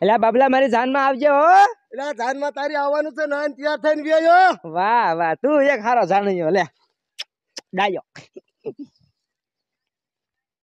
એટલે બાબલા મારી જાનમાં આવજે હો એટલે જાનમાં તારી આવવાનું છે નાન ત્યાં થઈને વ્યાયો વાહ વાહ તું એક હારો જાણ્યો લે ડાયો